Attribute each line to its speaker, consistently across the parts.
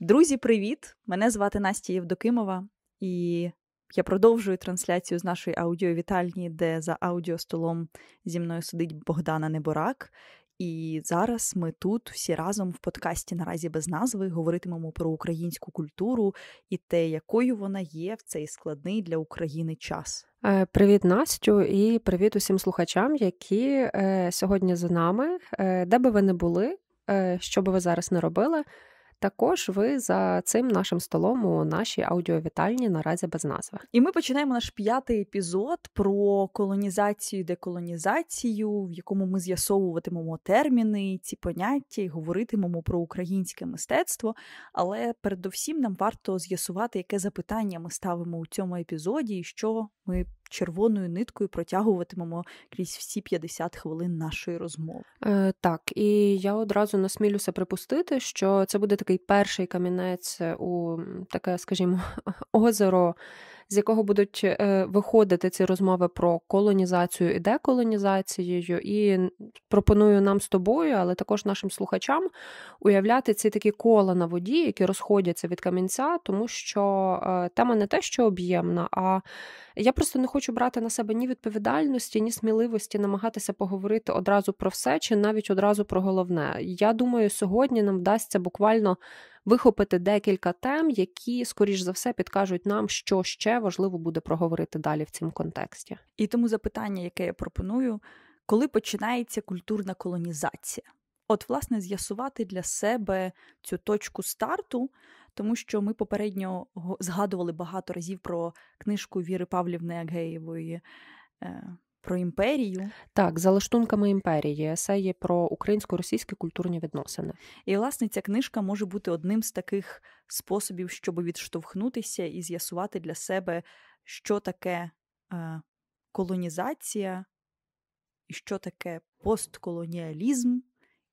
Speaker 1: Друзі, привіт! Мене звати Настя Євдокимова, і я продовжую трансляцію з нашої аудіовітальні, де за аудіостолом зі мною сидить Богдана Неборак, і зараз ми тут всі разом в подкасті наразі без назви говоритимемо про українську культуру і те, якою вона є в цей складний для України час.
Speaker 2: Е, привіт, Настю, і привіт усім слухачам, які е, сьогодні за нами, е, де би ви не були, що би ви зараз не робили. Також ви за цим нашим столом у нашій аудіовітальні наразі без назви.
Speaker 1: І ми починаємо наш п'ятий епізод про колонізацію, деколонізацію, в якому ми з'ясовуватимемо терміни, ці поняття і говоритимемо про українське мистецтво. Але передовсім нам варто з'ясувати, яке запитання ми ставимо у цьому епізоді, і що ми червоною ниткою протягуватимемо крізь всі 50 хвилин нашої розмови.
Speaker 2: Е, Так, і я одразу насмілюся припустити, що це буде такий перший камінець у таке, скажімо, озеро з якого будуть е, виходити ці розмови про колонізацію і деколонізацію, і пропоную нам з тобою, але також нашим слухачам уявляти ці такі кола на воді, які розходяться від камінця, тому що е, тема не те, що об'ємна, а я просто не хочу брати на себе ні відповідальності, ні сміливості, намагатися поговорити одразу про все, чи навіть одразу про головне. Я думаю, сьогодні нам вдасться буквально вихопити декілька тем, які, скоріш за все, підкажуть нам, що ще
Speaker 1: важливо буде проговорити далі в цьому контексті. І тому запитання, яке я пропоную, коли починається культурна колонізація? От, власне, з'ясувати для себе цю точку старту, тому що ми попередньо згадували багато разів про книжку Віри Павлівни Агеєвої е, про імперію
Speaker 2: так за лаштунками імперії есеї про українсько-російські культурні відносини.
Speaker 1: І власне ця книжка може бути одним з таких способів, щоб відштовхнутися і з'ясувати для себе, що таке е, колонізація, і що таке постколоніалізм.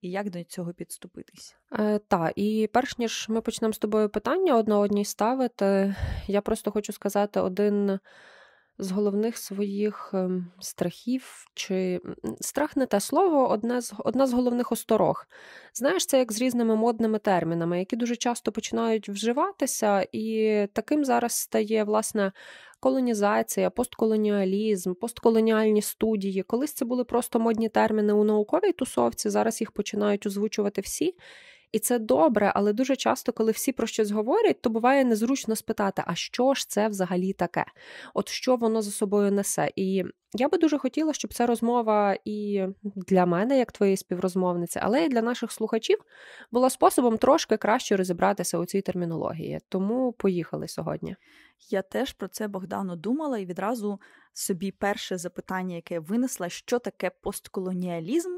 Speaker 1: І як до цього підступитись?
Speaker 2: Е, Та і перш ніж ми почнемо з тобою питання одна одній ставити, я просто хочу сказати один з головних своїх ем, страхів, чи страх не те слово, одне з одна з головних осторог. Знаєш, це як з різними модними термінами, які дуже часто починають вживатися, і таким зараз стає власне. Колонізація, постколоніалізм, постколоніальні студії. Колись це були просто модні терміни у науковій тусовці. Зараз їх починають озвучувати всі і це добре, але дуже часто, коли всі про щось говорять, то буває незручно спитати, а що ж це взагалі таке? От що воно за собою несе? І я би дуже хотіла, щоб ця розмова і для мене, як твоєї співрозмовниці, але і для наших слухачів була способом трошки краще розібратися у цій термінології. Тому поїхали сьогодні.
Speaker 1: Я теж про це Богдану думала і відразу собі перше запитання, яке винесла, що таке постколоніалізм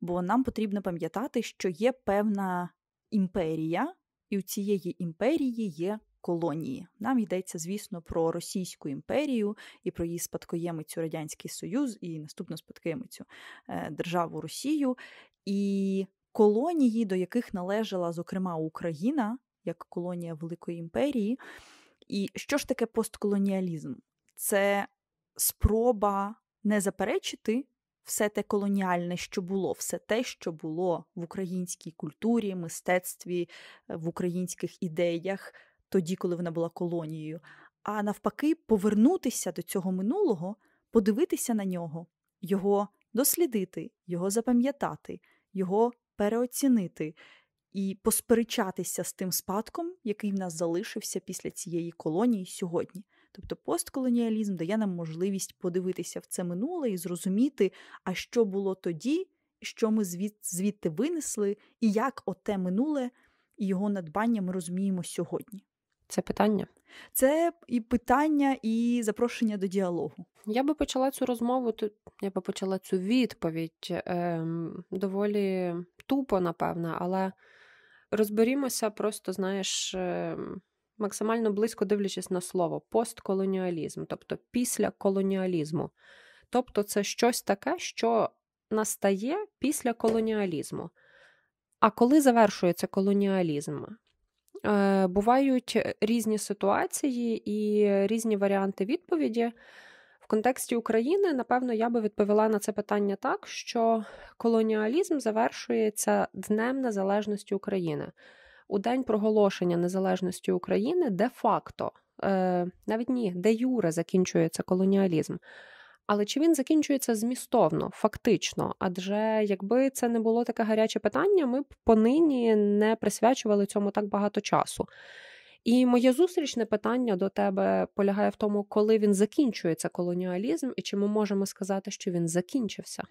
Speaker 1: бо нам потрібно пам'ятати, що є певна імперія, і у цієї імперії є колонії. Нам йдеться, звісно, про Російську імперію і про її спадкоємицю Радянський Союз і наступну спадкоємицю е, державу Росію і колонії, до яких належала, зокрема, Україна як колонія Великої імперії. І що ж таке постколоніалізм? Це спроба не заперечити все те колоніальне, що було, все те, що було в українській культурі, мистецтві, е, в українських ідеях, тоді, коли вона була колонією, а навпаки, повернутися до цього минулого, подивитися на нього, його дослідити, його запам'ятати, його переоцінити і посперечатися з тим спадком, який в нас залишився після цієї колонії сьогодні. Тобто постколоніалізм дає нам можливість подивитися в це минуле і зрозуміти, а що було тоді, що ми звідти винесли, і як оте минуле і його надбання ми розуміємо сьогодні. Це питання. Це і питання, і запрошення до діалогу. Я би почала цю розмову, тут. я би почала цю
Speaker 2: відповідь е, доволі тупо, напевно, але розберімося, просто знаєш, ем, максимально близько дивлячись на слово постколоніалізм, тобто після колоніалізму. Тобто, це щось таке, що настає після колоніалізму. А коли завершується колоніалізм? Е, бувають різні ситуації і різні варіанти відповіді. В контексті України, напевно, я би відповіла на це питання так, що колоніалізм завершується Днем Незалежності України у день проголошення незалежності України де-факто, е, навіть ні, де Юре закінчується колоніалізм. Але чи він закінчується змістовно, фактично? Адже якби це не було таке гаряче питання, ми б понині не присвячували цьому так багато часу. І моє зустрічне питання до тебе полягає в тому, коли він закінчується колоніалізм, і чи ми можемо сказати, що він закінчився?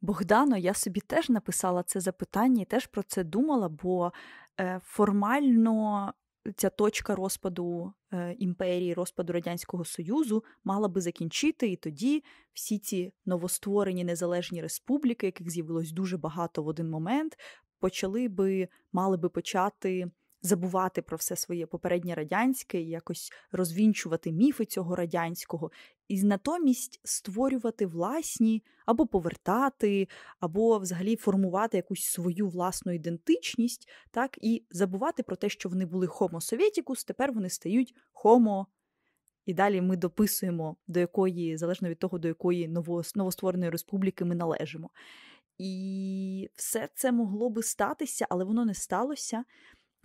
Speaker 1: Богдано, я собі теж написала це запитання і теж про це думала, бо е, формально. Ця точка розпаду е, імперії, розпаду Радянського Союзу мала би закінчити, і тоді всі ці новостворені незалежні республіки, яких з'явилось дуже багато в один момент, почали би мали би почати забувати про все своє попереднє радянське, якось розвінчувати міфи цього радянського, і натомість створювати власні або повертати, або взагалі формувати якусь свою власну ідентичність, так і забувати про те, що вони були Homo Sovieticus, тепер вони стають Homo і далі ми дописуємо, до якої, залежно від того, до якої новоствореної республіки ми належимо. І все це могло би статися, але воно не сталося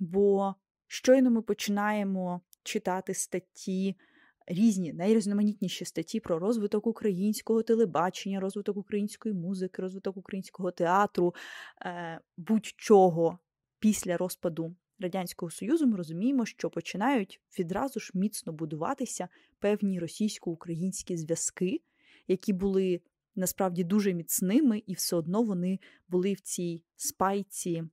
Speaker 1: бо щойно ми починаємо читати статті. Різні найрізноманітніші статті про розвиток українського телебачення, розвиток української музики, розвиток українського театру, е, будь-чого після розпаду Радянського Союзу ми розуміємо, що починають відразу ж міцно будуватися певні російсько-українські зв'язки, які були насправді дуже міцними, і все одно вони були в цій спайці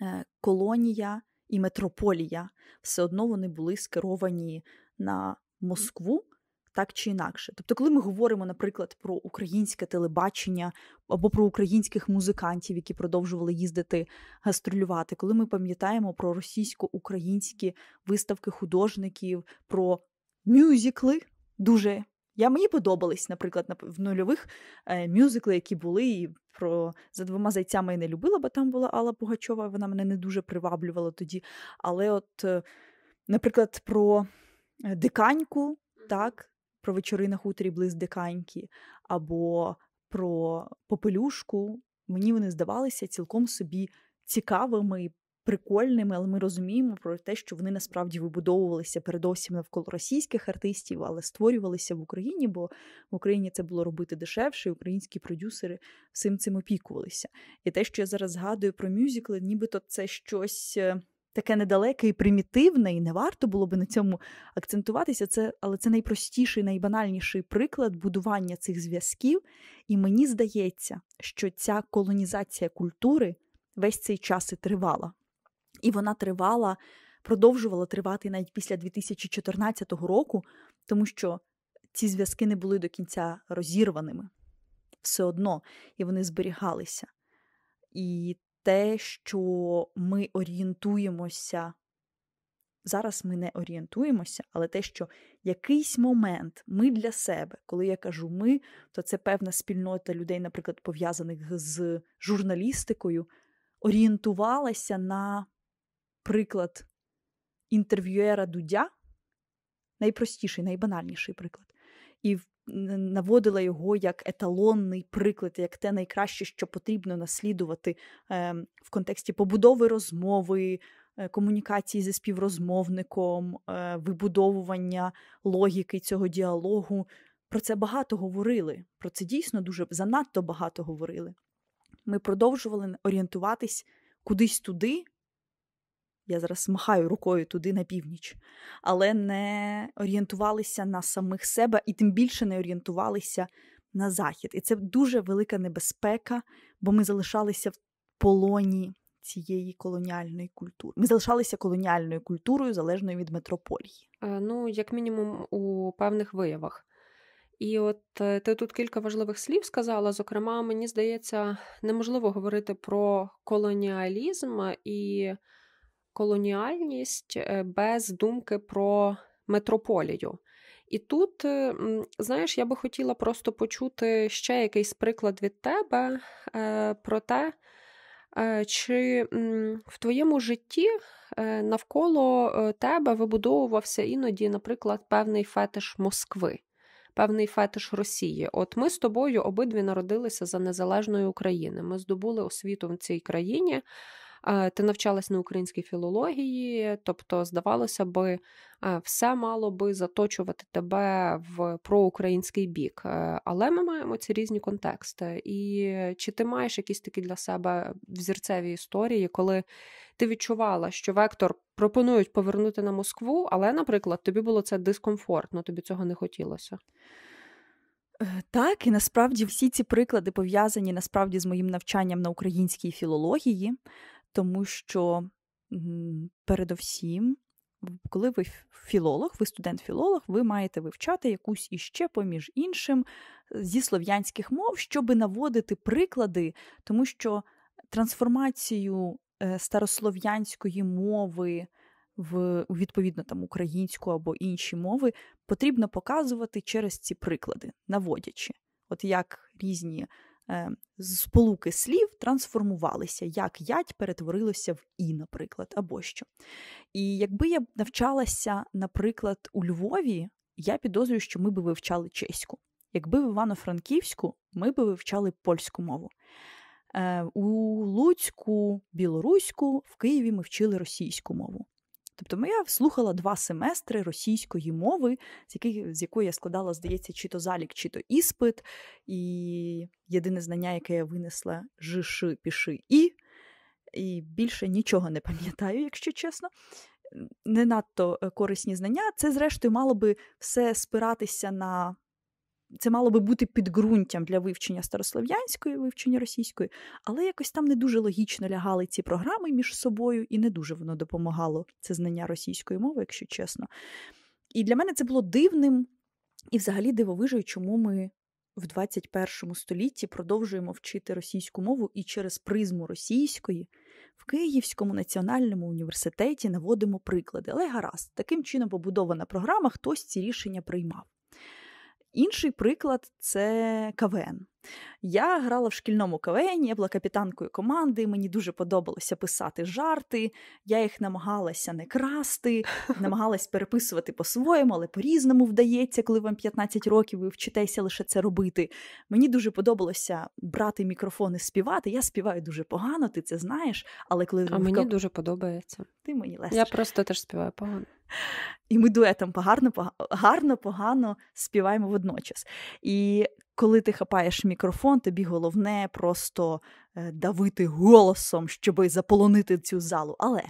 Speaker 1: е, колонія і метрополія, все одно вони були скеровані на Москву. Так чи інакше. Тобто, коли ми говоримо, наприклад, про українське телебачення або про українських музикантів, які продовжували їздити гастролювати, коли ми пам'ятаємо про російсько-українські виставки художників, про мюзікли, дуже я мені подобались, наприклад, в нульових е, мюзикли, які були і про за двома зайцями я не любила, бо там була Алла Пугачова, вона мене не дуже приваблювала тоді. Але, от, е, наприклад, про е, диканьку, так, про вечори на хуторі близ диканьки, або про попелюшку. Мені вони здавалися цілком собі цікавими прикольними, але ми розуміємо про те, що вони насправді вибудовувалися передовсім навколо російських артистів, але створювалися в Україні, бо в Україні це було робити дешевше, і українські продюсери всім цим опікувалися. І те, що я зараз згадую про мюзикли, нібито це щось. Е, таке недалеке і примітивне, і не варто було би на цьому акцентуватися. Це, але це найпростіший, найбанальніший приклад будування цих зв'язків. І мені здається, що ця колонізація культури весь цей час і тривала і вона тривала, продовжувала тривати навіть після 2014 року, тому що ці зв'язки не були до кінця розірваними все одно, і вони зберігалися. І те, що ми орієнтуємося. Зараз ми не орієнтуємося, але те, що якийсь момент ми для себе, коли я кажу ми, то це певна спільнота людей, наприклад, пов'язаних з журналістикою, орієнтувалася на приклад інтерв'юера Дудя, найпростіший, найбанальніший приклад, і наводила його як еталонний приклад, як те найкраще, що потрібно наслідувати ем, в контексті побудови розмови. Е, комунікації зі співрозмовником, е, вибудовування логіки цього діалогу. Про це багато говорили. Про це дійсно дуже занадто багато говорили. Ми продовжували орієнтуватись кудись туди, я зараз махаю рукою туди на північ, але не орієнтувалися на самих себе і тим більше не орієнтувалися на захід. І це дуже велика небезпека, бо ми залишалися в полоні цієї колоніальної культури. Ми залишалися колоніальною культурою залежною від метрополії.
Speaker 2: Е, ну, як мінімум, у певних виявах. І от е, ти тут кілька важливих слів сказала. Зокрема, мені здається, неможливо говорити про колоніалізм і колоніальність е, без думки про метрополію. І тут, е, знаєш, я би хотіла просто почути ще якийсь приклад від тебе е, про те, чи в твоєму житті навколо тебе вибудовувався іноді, наприклад, певний фетиш Москви, певний фетиш Росії. От ми з тобою обидві народилися за незалежною Україною. Ми здобули освіту в цій країні. Е, ти навчалась на українській філології, тобто, здавалося би, е, все мало би заточувати тебе в проукраїнський бік. Е, але ми маємо ці різні контексти. І чи ти маєш якісь такі для себе взірцеві історії, коли ти відчувала, що вектор пропонують повернути на Москву, але, наприклад, тобі було це дискомфортно, тобі цього не
Speaker 1: хотілося? Так, і насправді всі ці приклади пов'язані насправді з моїм навчанням на українській філології тому що передовсім, коли ви філолог, ви студент-філолог, ви маєте вивчати якусь іще, поміж іншим, е, зі слов'янських мов, щоб наводити приклади, тому що трансформацію е, старослов'янської мови. В відповідно там українську або інші мови потрібно показувати через ці приклади, наводячи, от як різні Е, з сполуки слів трансформувалися, як ять перетворилося в і, наприклад, або що. І якби я навчалася, наприклад, у Львові, я підозрюю, що ми би вивчали чеську. Якби в Івано-Франківську, ми би вивчали польську мову. Е, у Луцьку, білоруську, в Києві ми вчили російську мову. Тобто, я слухала два семестри російської мови, з яких з якої я складала, здається, чи то залік, чи то іспит. І єдине знання, яке я винесла жиши, піши і. І більше нічого не пам'ятаю, якщо чесно. Не надто е, корисні знання. Це, зрештою, мало би все спиратися на це мало би бути підґрунтям для вивчення старослов'янської, вивчення російської, але якось там не дуже логічно лягали ці програми між собою, і не дуже воно допомагало це знання російської мови, якщо чесно. І для мене це було дивним і взагалі дивовижею, чому ми. В 21 столітті продовжуємо вчити російську мову і через призму російської в Київському національному університеті наводимо приклади. Але гаразд, таким чином побудована програма, хтось ці рішення приймав. Інший приклад це КВН. Я грала в шкільному КВН, я була капітанкою команди, мені дуже подобалося писати жарти, я їх намагалася не красти, намагалась переписувати по-своєму, але по-різному вдається, коли вам 15 років ви вчитеся лише це робити. Мені дуже подобалося брати мікрофон і співати. Я співаю дуже погано, ти це знаєш. але коли А мені дуже подобається. Ти мені лесиш. Я просто теж співаю погано. І ми дуетом гарно, погано, гарно, погано співаємо водночас. І коли ти хапаєш мікрофон, тобі головне просто е, давити голосом, щоби заполонити цю залу. Але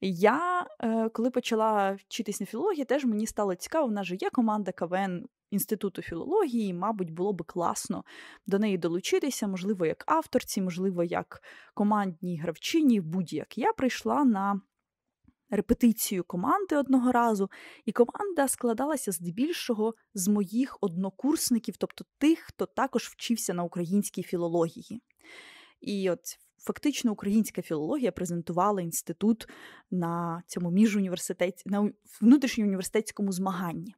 Speaker 1: я, е, коли почала вчитись на філології, теж мені стало цікаво, вона ж є команда КВН. Інституту філології, мабуть, було б класно до неї долучитися, можливо, як авторці, можливо, як командній гравчині, будь-як. Я прийшла на репетицію команди одного разу, і команда складалася здебільшого з моїх однокурсників, тобто тих, хто також вчився на українській філології. І от фактично українська філологія презентувала інститут на цьому міжуніверситеті, на внутрішньоуніверситетському змаганні.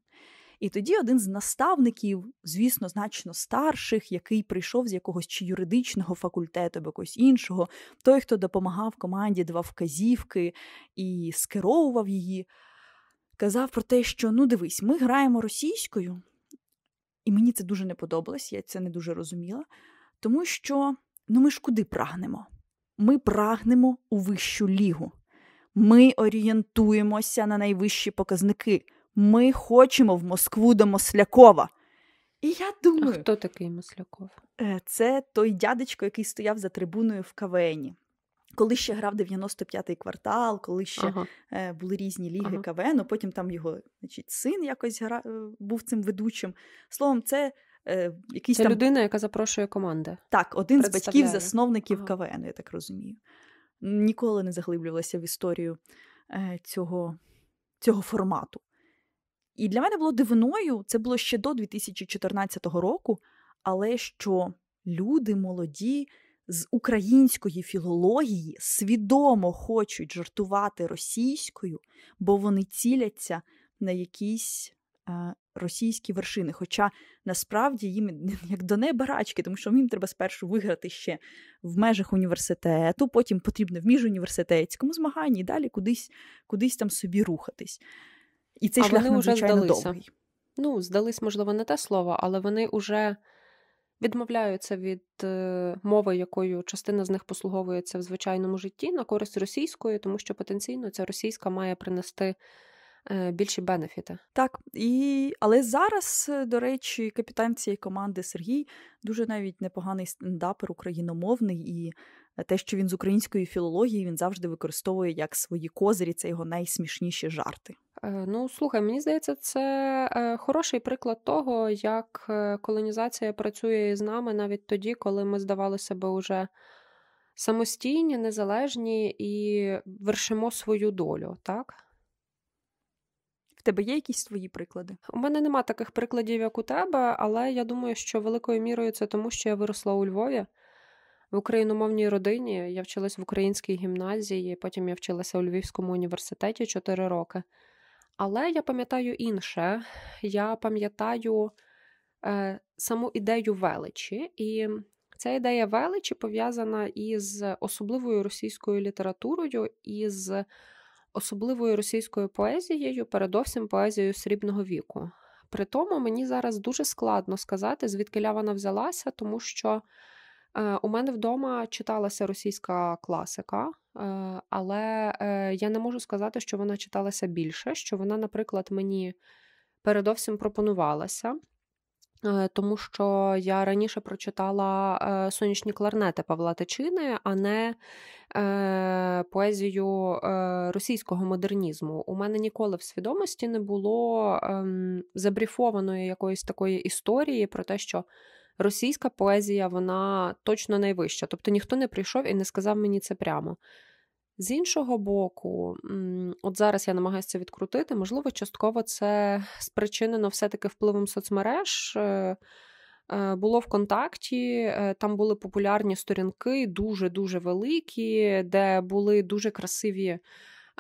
Speaker 1: І тоді один з наставників, звісно, значно старших, який прийшов з якогось чи юридичного факультету або якогось іншого, той, хто допомагав команді, два вказівки і скеровував її, казав про те, що ну дивись, ми граємо російською, і мені це дуже не подобалось, я це не дуже розуміла, тому що ну ми ж куди прагнемо? Ми прагнемо у вищу лігу. Ми орієнтуємося на найвищі показники. Ми хочемо в Москву до Мослякова. І я думаю, А хто такий Мосляков? Е, це той дядечко, який стояв за трибуною в КВНі. Коли ще грав 95-й квартал, коли ще ага. е, були різні ліги ага. КВН, н-у, потім там його значить, син якось гра... Е, був цим ведучим. Словом, це е, якийсь. Це там... людина, яка запрошує команди. Так, один з батьків-засновників ага. КВН, я так розумію. Ніколи не заглиблювалася в історію е, цього, цього формату. І для мене було дивною, це було ще до 2014 року, але що люди молоді з української філології свідомо хочуть жартувати російською, бо вони ціляться на якісь е, російські вершини. Хоча насправді їм як до неба рачки, тому що їм треба спершу виграти ще в межах університету, потім потрібно в міжуніверситетському змаганні і далі кудись, кудись там собі рухатись. І цей а шлях вони вже здалися. Довгий.
Speaker 2: Ну, здались, можливо, не те слово, але вони вже відмовляються від е, мови, якою частина з них послуговується в звичайному житті на користь російської, тому що потенційно ця
Speaker 1: російська має принести. Е, більші бенефіти так і але зараз, е, до речі, капітан цієї команди Сергій дуже навіть непоганий стендапер україномовний і те, що він з української філології він завжди використовує як свої козирі, це його найсмішніші жарти. Е, ну, слухай, мені здається, це е, хороший приклад
Speaker 2: того, як е, колонізація працює із нами навіть тоді, коли ми здавали себе уже самостійні, незалежні і вершимо свою долю, так? В тебе є якісь твої приклади? У мене нема таких прикладів, як у тебе, але я думаю, що великою мірою це тому, що я виросла у Львові в україномовній родині. Я вчилась в українській гімназії, потім я вчилася у Львівському університеті 4 роки. Але я пам'ятаю інше. Я пам'ятаю е, саму ідею величі, і ця ідея величі пов'язана із особливою російською літературою, із особливою російською поезією, передовсім поезією срібного віку. При тому мені зараз дуже складно сказати, звідки вона взялася, тому що Е, у мене вдома читалася російська класика, е, але е, я не можу сказати, що вона читалася більше, що вона, наприклад, мені передовсім пропонувалася. Тому що я раніше прочитала сонячні кларнети Павла Тичини, а не поезію російського модернізму. У мене ніколи в свідомості не було ем, забріфованої якоїсь такої історії про те, що російська поезія вона точно найвища. Тобто ніхто не прийшов і не сказав мені це прямо. З іншого боку, от зараз я намагаюся відкрутити, можливо, частково це спричинено все-таки впливом соцмереж. Е, е, було в контакті, е, там були популярні сторінки, дуже-дуже великі, де були дуже красиві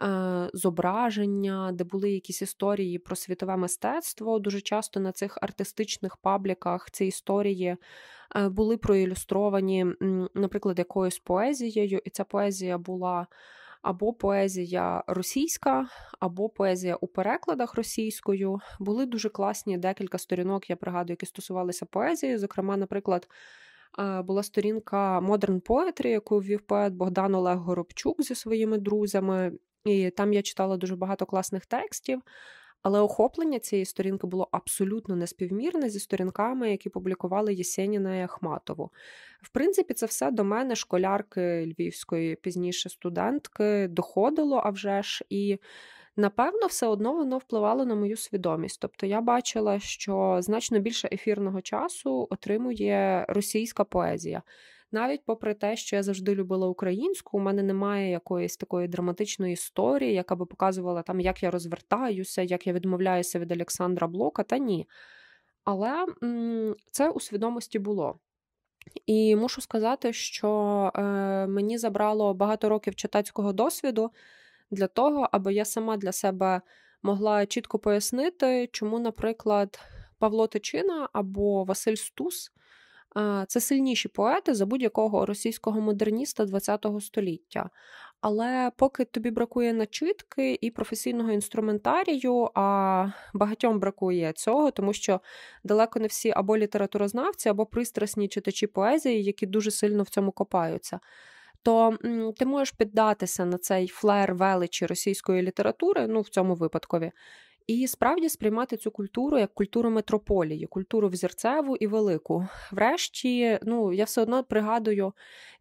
Speaker 2: Е, зображення, де були якісь історії про світове мистецтво. Дуже часто на цих артистичних пабліках ці історії е, були проілюстровані, наприклад, якоюсь поезією, і ця поезія була. Або поезія російська, або поезія у перекладах російською. Були дуже класні декілька сторінок, я пригадую, які стосувалися поезії. Зокрема, наприклад, е, була сторінка Modern Poetry, яку ввів поет Богдан Олег Горобчук зі своїми друзями. І там я читала дуже багато класних текстів. Але охоплення цієї сторінки було абсолютно неспівмірне зі сторінками, які публікували Єсеніна і Ахматову. В принципі, це все до мене, школярки львівської, пізніше студентки, доходило, а вже ж, і напевно, все одно воно впливало на мою свідомість. Тобто я бачила, що значно більше ефірного часу отримує російська поезія навіть попри те, що я завжди любила українську, у мене немає якоїсь такої драматичної історії, яка би показувала там, як я розвертаюся, як я відмовляюся від Олександра Блока, та ні. Але м- це у свідомості було. І мушу сказати, що е, мені забрало багато років читацького досвіду для того, аби я сама для себе могла чітко пояснити, чому, наприклад, Павло Тичина або Василь Стус це сильніші поети за будь-якого російського модерніста ХХ століття. Але поки тобі бракує начитки і професійного інструментарію, а багатьом бракує цього, тому що далеко не всі або літературознавці, або пристрасні читачі поезії, які дуже сильно в цьому копаються. То ти можеш піддатися на цей флер величі російської літератури, ну в цьому випадкові, і справді сприймати цю культуру як культуру метрополії, культуру взірцеву і велику. Врешті, ну я все одно пригадую,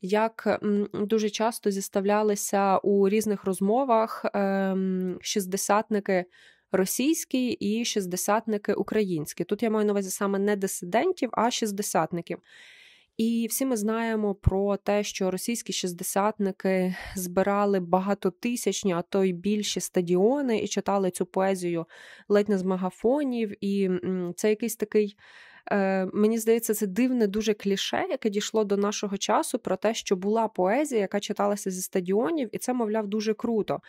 Speaker 2: як дуже часто зіставлялися у різних розмовах ем, шістдесятники російські і шістдесятники українські. Тут я маю на увазі саме не дисидентів, а шістдесятників. І всі ми знаємо про те, що російські шістдесятники збирали багатотисячні, а то й більші стадіони і читали цю поезію ледь не з мегафонів. І це якийсь такий Е, мені здається, це дивне дуже кліше, яке дійшло до нашого часу про те, що була поезія, яка читалася зі стадіонів, і це, мовляв, дуже круто.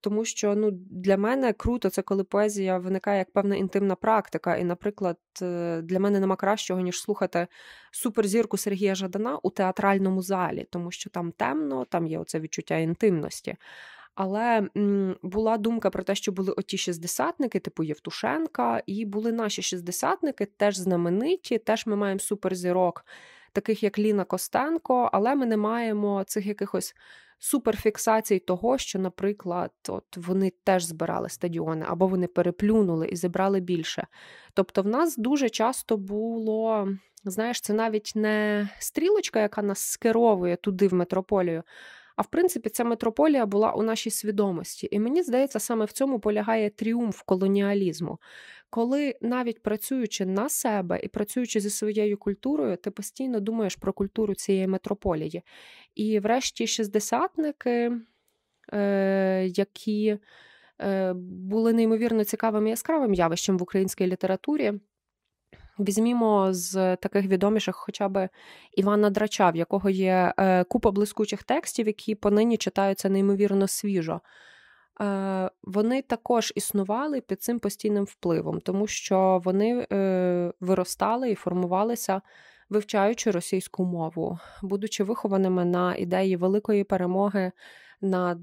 Speaker 2: Тому що ну, для мене круто це коли поезія виникає як певна інтимна практика. І, наприклад, е, для мене нема кращого, ніж слухати суперзірку Сергія Жадана у театральному залі, тому що там темно, там є оце відчуття інтимності. Але м, була думка про те, що були оті шістдесятники, типу Євтушенка, і були наші шістдесятники, теж знамениті. Теж ми маємо суперзірок, таких як Ліна Костенко, але ми не маємо цих якихось суперфіксацій того, що, наприклад, от вони теж збирали стадіони або вони переплюнули і зібрали більше. Тобто, в нас дуже часто було. Знаєш, це навіть не стрілочка, яка нас скеровує туди в метрополію, а в принципі, ця метрополія була у нашій свідомості, і мені здається, саме в цьому полягає тріумф колоніалізму, коли навіть працюючи на себе і працюючи зі своєю культурою, ти постійно думаєш про культуру цієї метрополії. І, врешті, шістдесятники, е, які е, були неймовірно цікавим і яскравим явищем в українській літературі. Візьмімо з таких відоміших, хоча б Івана Драча, в якого є е, купа блискучих текстів, які понині читаються неймовірно свіжо. Е, вони також існували під цим постійним впливом, тому що вони е, виростали і формувалися, вивчаючи російську мову, будучи вихованими на ідеї великої перемоги над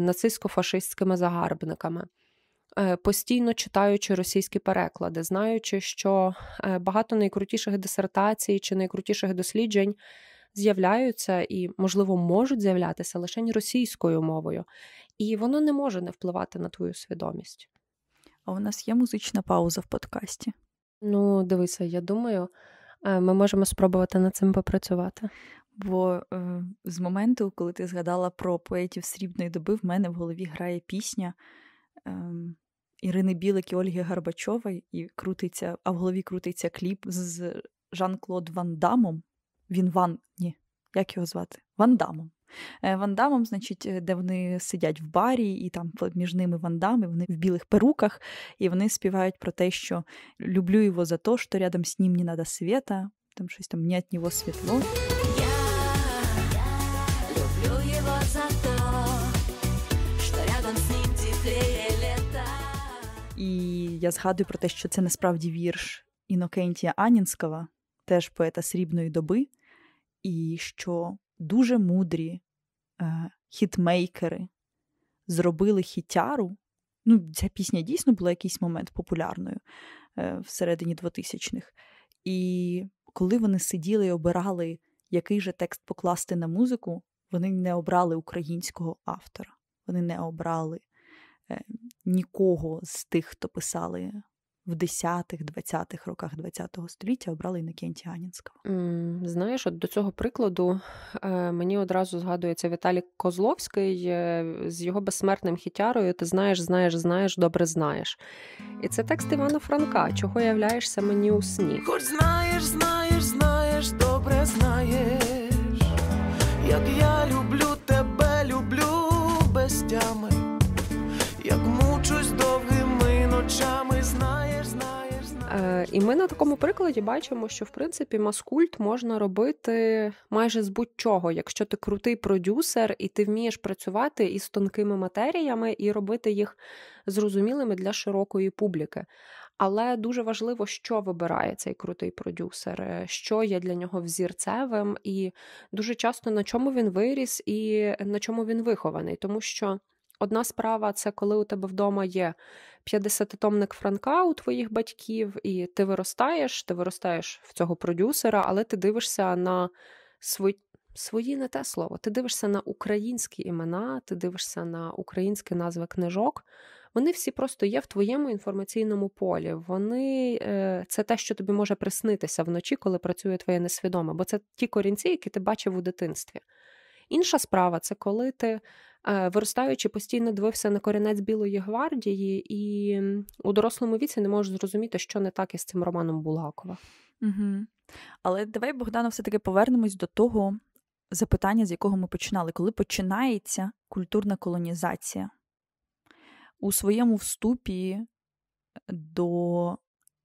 Speaker 2: нацистсько-фашистськими загарбниками. Е, постійно читаючи російські переклади, знаючи, що е, багато найкрутіших дисертацій чи найкрутіших досліджень з'являються і, можливо, можуть з'являтися лише російською мовою, і воно не може не впливати на твою свідомість. А у нас є музична пауза в подкасті? Ну, дивися, я думаю, е, ми можемо спробувати над цим попрацювати.
Speaker 1: Бо е, з моменту, коли ти згадала про поетів срібної доби, в мене в голові грає пісня. Е, Ірини Білик і Ольги Гарбачової, і крутиться, а в голові крутиться кліп з Жан-Клод Ван Дамом. Він Ван, ні, як його звати? Ван Дамом. Е, Ван Дамом, значить, е, де вони сидять в барі, і там між ними вандами, вони в білих перуках, і вони співають про те, що люблю його за те, що рядом з ним не треба світа, там щось там нет нього світло. я згадую про те, що це насправді вірш Інокентія Анінського, теж поета срібної доби, і що дуже мудрі е, хітмейкери зробили хітяру. Ну, ця пісня дійсно була якийсь момент популярною е, всередині 2000-х. І коли вони сиділи і обирали, який же текст покласти на музику, вони не обрали українського автора, вони не обрали Е, нікого з тих, хто писали в 10-20-х роках ХХ століття, обрали Інокентія Анінського. Знаєш,
Speaker 2: от до цього прикладу е, мені одразу згадується Віталій Козловський е, з його безсмертним хітярою Ти знаєш, знаєш, знаєш, добре знаєш. І це текст Івана Франка, чого являєшся мені у сні. Хоч знаєш, знаєш, знаєш, добре знаєш, як я люблю тебе, люблю без тями. очами знаєш, знаєш, знаєш. Е, і ми на такому прикладі бачимо, що в принципі маскульт можна робити майже з будь-чого, якщо ти крутий продюсер і ти вмієш працювати із тонкими матеріями і робити їх зрозумілими для широкої публіки. Але дуже важливо, що вибирає цей крутий продюсер, е, що є для нього взірцевим, і дуже часто на чому він виріс і на чому він вихований, тому що. Одна справа це коли у тебе вдома є 50-томник Франка у твоїх батьків, і ти виростаєш, ти виростаєш в цього продюсера, але ти дивишся на свої, свої не те слово. Ти дивишся на українські імена, ти дивишся на українські назви книжок. Вони всі просто є в твоєму інформаційному полі. Вони е, це те, що тобі може приснитися вночі, коли працює твоє несвідоме, бо це ті корінці, які ти бачив у дитинстві. Інша справа це коли ти. Е, виростаючи, постійно дивився на корінець Білої гвардії, і у дорослому віці не можеш зрозуміти, що не так із цим романом
Speaker 1: Булгакова. Угу. Але давай, Богдано, все-таки повернемось до того запитання, з якого ми починали. Коли починається культурна колонізація у своєму вступі до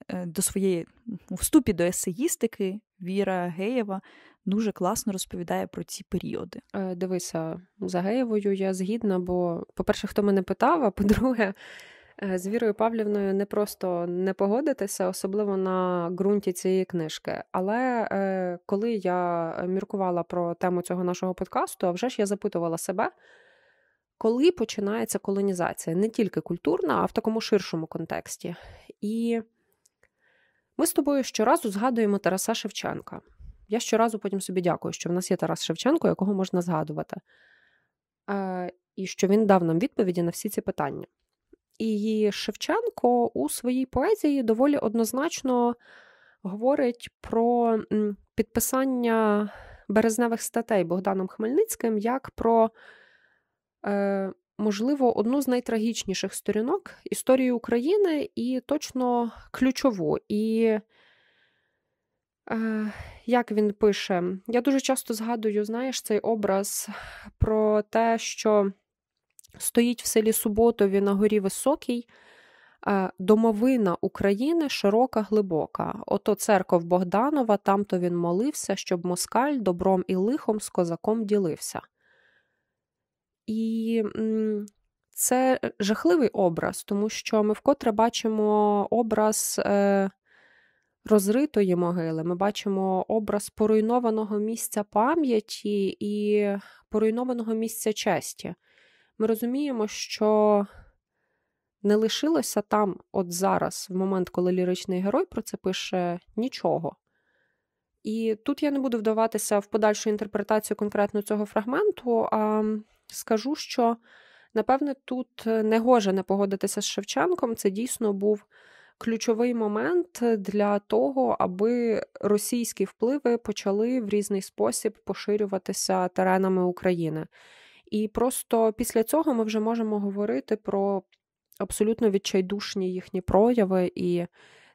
Speaker 1: Е, до своєї вступі до есеїстики Віра Геєва дуже класно розповідає про
Speaker 2: ці періоди. Е, дивися, за Геєвою я згідна, бо, по-перше, хто мене питав, а по-друге, е, з Вірою Павлівною не просто не погодитися, особливо на ґрунті цієї книжки. Але коли я міркувала про тему цього нашого подкасту, а вже ж я запитувала себе. Коли починається колонізація не тільки культурна, а в такому ширшому контексті. І ми з тобою щоразу згадуємо Тараса Шевченка. Я щоразу потім собі дякую, що в нас є Тарас Шевченко, якого можна згадувати, е, і що він дав нам відповіді на всі ці питання. І Шевченко у своїй поезії доволі однозначно говорить про підписання березневих статей Богданом Хмельницьким як про е, можливо, одну з найтрагічніших сторінок історії України і точно ключову. І е, як він пише, я дуже часто згадую, знаєш, цей образ про те, що стоїть в селі Суботові на горі Високій. Е, домовина України широка, глибока. Ото церков Богданова, там то він молився, щоб москаль добром і лихом з козаком ділився. І це жахливий образ, тому що ми вкотре бачимо образ е, розритої могили, ми бачимо образ поруйнованого місця пам'яті і поруйнованого місця честі. Ми розуміємо, що не лишилося там, от зараз, в момент, коли ліричний герой про це пише, нічого. І тут я не буду вдаватися в подальшу інтерпретацію конкретно цього фрагменту. а Скажу, що напевне тут е, не гоже не погодитися з Шевченком. Це дійсно був ключовий момент е, для того, аби російські впливи почали в різний спосіб поширюватися теренами України. І просто після цього ми вже можемо говорити про абсолютно відчайдушні їхні прояви і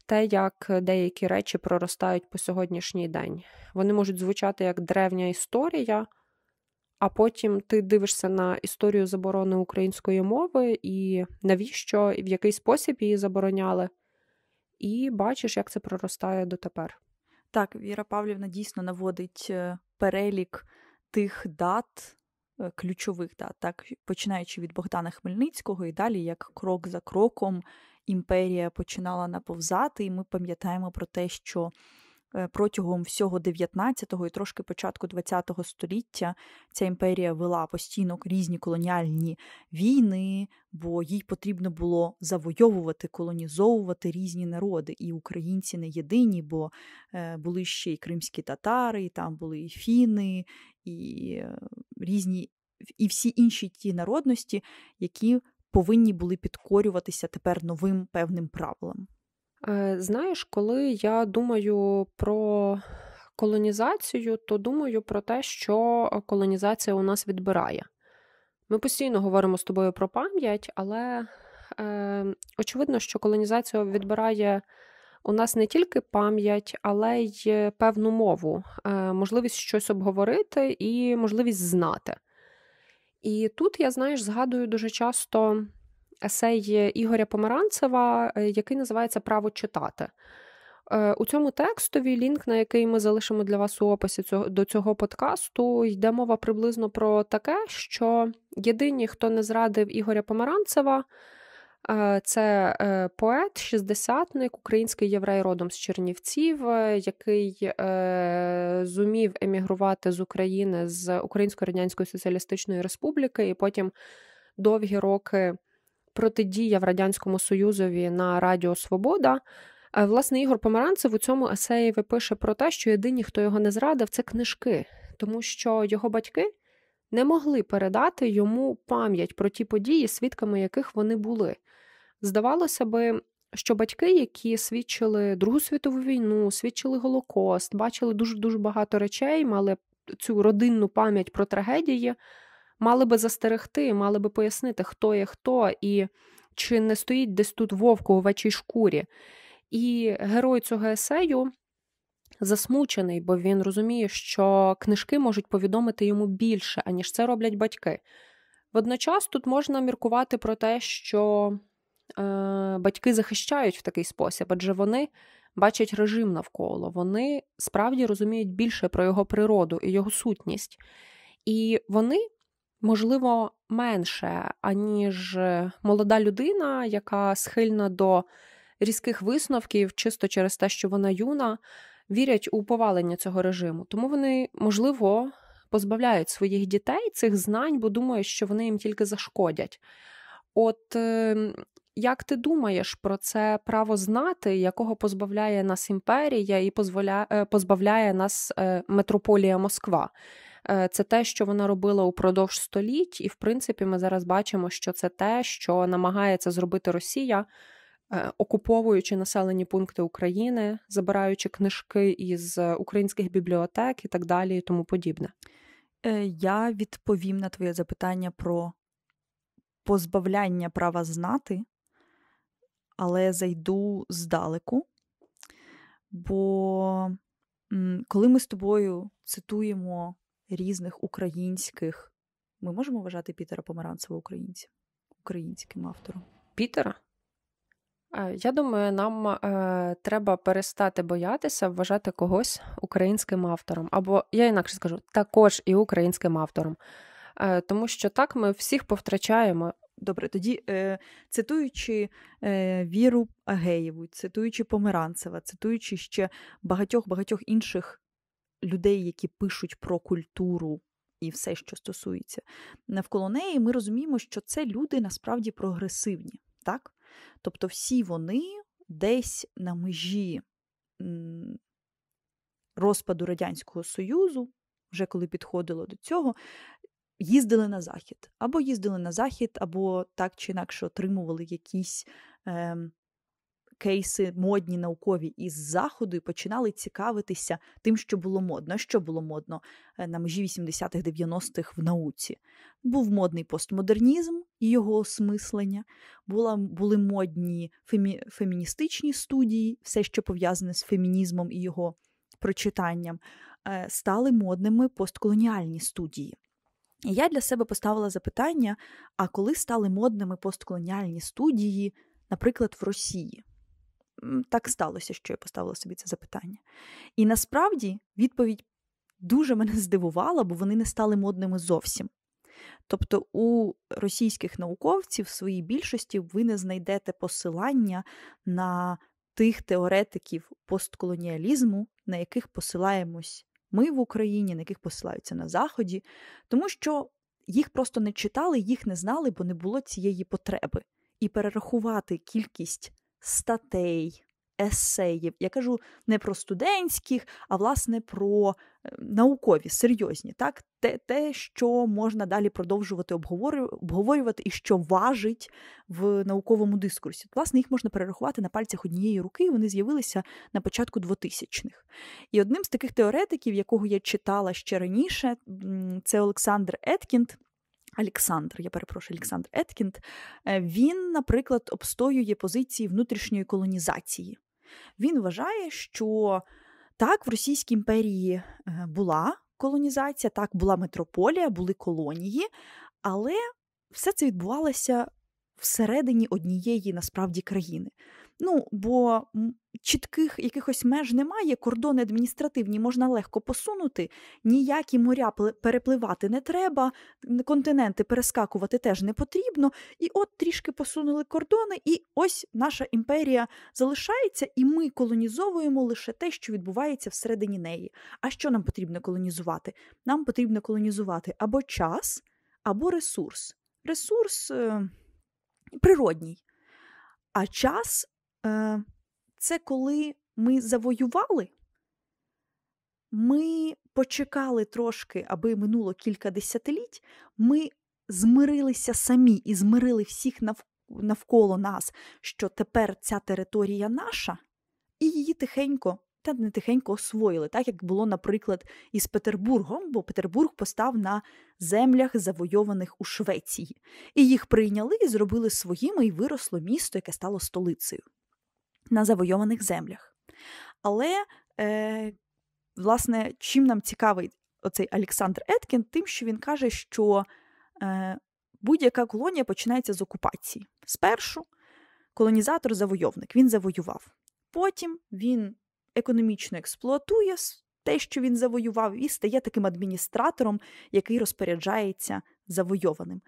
Speaker 2: те, як деякі речі проростають по сьогоднішній день. Вони можуть звучати як древня історія. А потім ти дивишся на історію заборони української мови і навіщо, і в який спосіб її забороняли, і бачиш, як це проростає
Speaker 1: дотепер. Так, Віра Павлівна дійсно наводить е, перелік тих дат, е, ключових дат, так починаючи від Богдана Хмельницького і далі, як крок за кроком імперія починала наповзати, і ми пам'ятаємо про те, що Е, протягом всього 19-го і трошки початку 20-го століття ця імперія вела постійно різні колоніальні війни, бо їй потрібно було завойовувати, колонізовувати різні народи. І українці не єдині, бо е, були ще й кримські татари, і там були і фіни, і е, різні і всі інші ті народності, які повинні були підкорюватися тепер новим певним правилам. Е, знаєш, коли я
Speaker 2: думаю про колонізацію, то думаю про те, що е, колонізація у нас відбирає. Ми постійно говоримо з тобою про пам'ять, але е, очевидно, що колонізація відбирає у нас не тільки пам'ять, але й певну мову, е, можливість щось обговорити і можливість знати. І тут я, знаєш, згадую дуже часто есей Ігоря Помаранцева, е, який називається Право читати. Е, у цьому текстові лінк, на який ми залишимо для вас у описі до цього подкасту, йде мова приблизно про таке, що єдині, хто не зрадив Ігоря Помаранцева, е, це поет, шістдесятник, український єврей родом з Чернівців, який зумів емігрувати з України з Українсько-Радянської Соціалістичної Республіки, і потім довгі роки протидія в радянському союзові на Радіо Свобода. Е, власне, Ігор Помаранцев у цьому есеї пише про те, що єдині, хто його не зрадив, це книжки, тому що його батьки не могли передати йому пам'ять про ті події, свідками яких вони були. Здавалося би, що батьки, які свідчили Другу світову війну, свідчили Голокост, бачили дуже дуже багато речей, мали цю родинну пам'ять про трагедії мали би застерегти, мали би пояснити, хто є хто і чи не стоїть десь тут вовк у овечій шкурі. І герой цього есею. Засмучений, бо він розуміє, що книжки можуть повідомити йому більше, аніж це роблять батьки. Водночас тут можна міркувати про те, що е, батьки захищають в такий спосіб, адже вони бачать режим навколо, вони справді розуміють більше про його природу і його сутність. І вони можливо менше, аніж е, молода людина, яка схильна до різких висновків, чисто через те, що вона юна, вірять у повалення цього режиму. Тому вони, можливо, позбавляють своїх дітей цих знань, бо думають, що вони їм тільки зашкодять. От ем, як ти думаєш про це право знати, якого позбавляє нас імперія і е, позбавляє нас е, метрополія Москва? Е, це те, що вона робила упродовж століть, і в принципі ми зараз бачимо, що це те, що намагається зробити Росія, е, окуповуючи населені пункти України,
Speaker 1: забираючи книжки із українських бібліотек і так далі, і тому подібне. Е, я відповім на твоє запитання про позбавляння права знати, але зайду здалеку. Бо коли ми з тобою цитуємо різних українських. Ми можемо вважати Пітера Помаранцева українцем, українським автором?
Speaker 2: Пітера? Е, я думаю, нам е, треба перестати боятися вважати когось українським автором. Або я інакше скажу, також і українським автором. Е, тому що так ми всіх повтрачаємо. Добре, тоді е,
Speaker 1: цитуючи е, Віру Агеєву, цитуючи Помиранцева, цитуючи ще багатьох багатьох інших людей, які пишуть про культуру. І все, що стосується навколо неї, ми розуміємо, що це люди насправді прогресивні, так? Тобто всі вони десь на межі розпаду Радянського Союзу, вже коли підходило до цього, їздили на захід, або їздили на захід, або так чи інакше отримували якісь е, кейси модні наукові із заходу і починали цікавитися тим, що було модно. Що було модно е, на межі 80-х-90-х в науці? Був модний постмодернізм і його осмислення, була, були модні фемі, феміністичні студії, все, що пов'язане з фемінізмом і його прочитанням, е, стали модними постколоніальні студії. І я для себе поставила запитання: а коли стали модними постколоніальні студії, наприклад, в Росії? так сталося, що я поставила собі це запитання. І насправді відповідь дуже мене здивувала, бо вони не стали модними зовсім. Тобто у російських науковців в своїй більшості ви не знайдете посилання на тих теоретиків постколоніалізму, на яких посилаємось ми в Україні, на яких посилаються на Заході, тому що їх просто не читали, їх не знали, бо не було цієї потреби. І перерахувати кількість статей, есеїв. Я кажу не про студентських, а власне про е, наукові, серйозні, так? Те, те що можна далі продовжувати обговорювати і що важить в науковому дискурсі. Власне, їх можна перерахувати на пальцях однієї руки, і вони з'явилися на початку 2000-х. І одним з таких теоретиків, якого я читала ще раніше, це Олександр Еткінд. Олександр, я перепрошую, Олександр Еткінд, е, він, наприклад, обстоює позиції внутрішньої колонізації. Він вважає, що так, в Російській імперії е, була колонізація, так, була метрополія, були колонії, але все це відбувалося всередині однієї насправді країни. Ну, бо чітких якихось меж немає, кордони адміністративні можна легко посунути, ніякі моря перепливати не треба, континенти перескакувати теж не потрібно. І от трішки посунули кордони, і ось наша імперія залишається, і ми колонізовуємо лише те, що відбувається всередині неї. А що нам потрібно колонізувати? Нам потрібно колонізувати або час, або ресурс. Ресурс е- природній. А час е, це коли ми завоювали, ми почекали трошки, аби минуло кілька десятиліть, ми змирилися самі і змирили всіх навколо нас, що тепер ця територія наша, і її тихенько. Та не тихенько освоїли, так як було, наприклад, із Петербургом, бо Петербург постав на землях, завойованих у Швеції, і їх прийняли і зробили своїми і виросло місто, яке стало столицею. На завойованих землях. Але, е, власне, чим нам цікавий оцей Олександр Еткін, тим, що він каже, що е, будь-яка колонія починається з окупації. Спершу колонізатор-завойовник, він завоював. Потім він економічно експлуатує те, що він завоював, і стає таким адміністратором, який розпоряджається завойованим.